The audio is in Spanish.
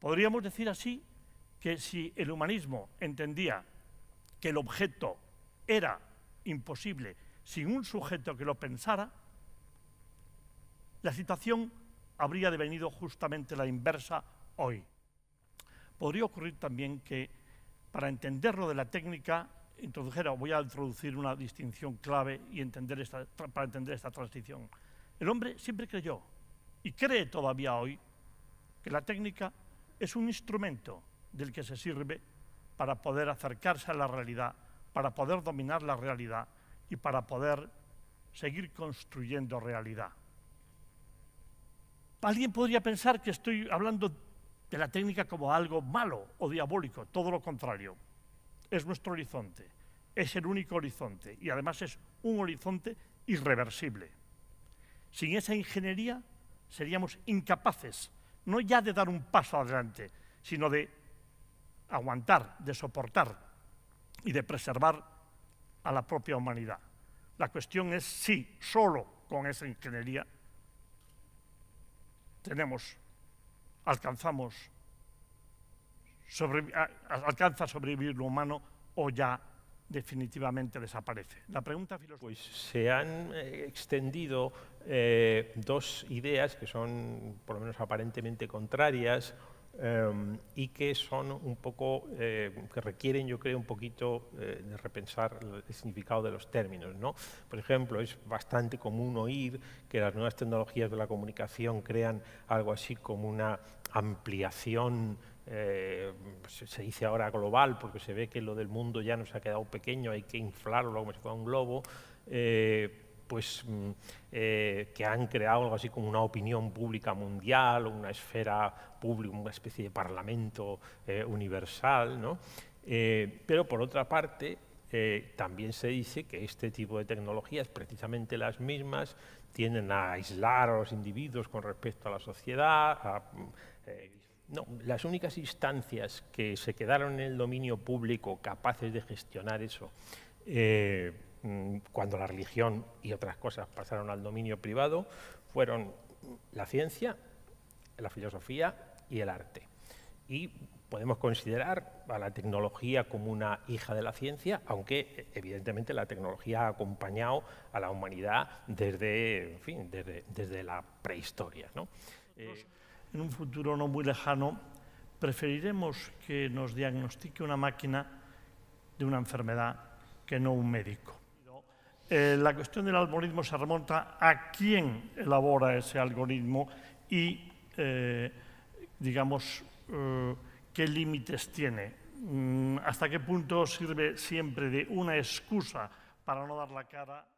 Podríamos decir así que si el humanismo entendía que el objeto era imposible sin un sujeto que lo pensara, la situación habría devenido justamente la inversa hoy. Podría ocurrir también que para entender lo de la técnica introdujera, voy a introducir una distinción clave y entender para entender esta transición. El hombre siempre creyó y cree todavía hoy que la técnica es un instrumento del que se sirve para poder acercarse a la realidad, para poder dominar la realidad y para poder seguir construyendo realidad. Alguien podría pensar que estoy hablando de la técnica como algo malo o diabólico, todo lo contrario. Es nuestro horizonte, es el único horizonte y además es un horizonte irreversible. Sin esa ingeniería seríamos incapaces no ya de dar un paso adelante, sino de aguantar, de soportar y de preservar a la propia humanidad. La cuestión es si solo con esa ingeniería tenemos, alcanzamos, alcanza a sobrevivir lo humano o ya definitivamente desaparece. La pregunta filosófica. Pues se han eh, extendido eh, dos ideas que son, por lo menos aparentemente, contrarias Em, y que son un poco, eh, que requieren, yo creo, un poquito eh, de repensar el significado de los términos. ¿no? Por ejemplo, es bastante común oír que las nuevas tecnologías de la comunicación crean algo así como una ampliación eh, se dice ahora global, porque se ve que lo del mundo ya nos ha quedado pequeño, hay que inflarlo como se fuera un globo pues, mm, eh, que han creado algo así como una opinión pública mundial, una esfera pública, una especie de parlamento eh, universal. Eh, pero por otra parte, también se dice que este tipo de tecnologías, precisamente las mismas, tienden a aislar a los individuos con respecto a la sociedad. Mm, no, las únicas instancias que se quedaron en el dominio público capaces de gestionar eso Mm, cuando la religión y otras cosas pasaron al dominio privado, fueron la ciencia, la filosofía y el arte. Y podemos considerar a la tecnología como una hija de la ciencia, aunque evidentemente la tecnología ha acompañado a la humanidad desde, en fin, desde, la prehistoria. en un futuro no muy lejano, preferiremos que nos diagnostique una máquina de una enfermedad que no un médico. Eh, la cuestión del algoritmo se remonta a quién elabora ese algoritmo y, eh, digamos, eh, qué límites tiene. Mm, ¿Hasta qué punto sirve siempre de una excusa para no dar la cara?